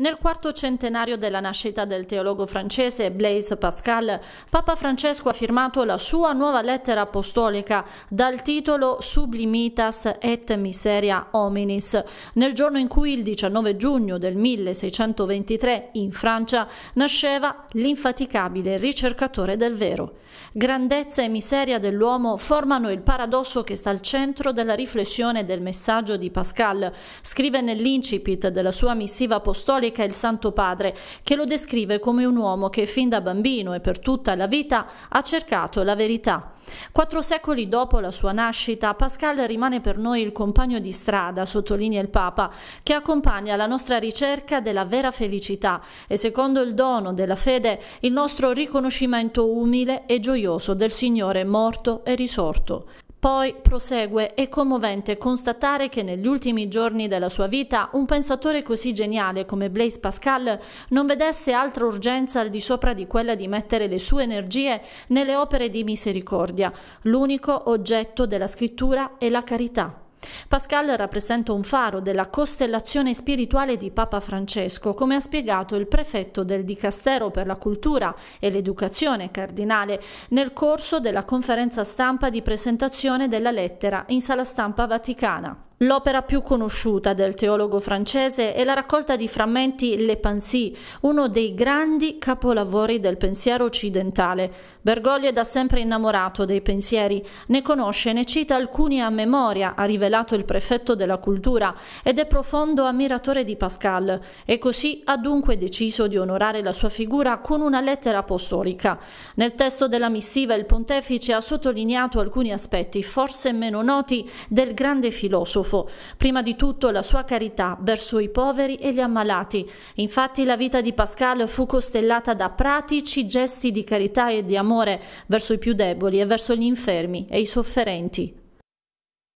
Nel quarto centenario della nascita del teologo francese Blaise Pascal, Papa Francesco ha firmato la sua nuova lettera apostolica dal titolo Sublimitas et Miseria Hominis, nel giorno in cui il 19 giugno del 1623 in Francia nasceva l'infaticabile ricercatore del vero. Grandezza e miseria dell'uomo formano il paradosso che sta al centro della riflessione del messaggio di Pascal, scrive nell'incipit della sua missiva apostolica storica il Santo Padre, che lo descrive come un uomo che fin da bambino e per tutta la vita ha cercato la verità. Quattro secoli dopo la sua nascita, Pascal rimane per noi il compagno di strada, sottolinea il Papa, che accompagna la nostra ricerca della vera felicità e secondo il dono della fede il nostro riconoscimento umile e gioioso del Signore morto e risorto. Poi prosegue, è commovente constatare che negli ultimi giorni della sua vita un pensatore così geniale come Blaise Pascal non vedesse altra urgenza al di sopra di quella di mettere le sue energie nelle opere di misericordia, l'unico oggetto della scrittura è la carità. Pascal rappresenta un faro della costellazione spirituale di Papa Francesco, come ha spiegato il prefetto del Dicastero per la Cultura e l'Educazione, Cardinale, nel corso della conferenza stampa di presentazione della lettera in sala stampa vaticana. L'opera più conosciuta del teologo francese è la raccolta di frammenti Le Pensée, uno dei grandi capolavori del pensiero occidentale. Bergoglio è da sempre innamorato dei pensieri, ne conosce e ne cita alcuni a memoria, ha rivelato il prefetto della cultura, ed è profondo ammiratore di Pascal, e così ha dunque deciso di onorare la sua figura con una lettera apostolica. Nel testo della missiva il pontefice ha sottolineato alcuni aspetti, forse meno noti, del grande filosofo filosofo, prima di tutto la sua carità verso i poveri e gli ammalati. Infatti la vita di Pascal fu costellata da pratici gesti di carità e di amore verso i più deboli e verso gli infermi e i sofferenti.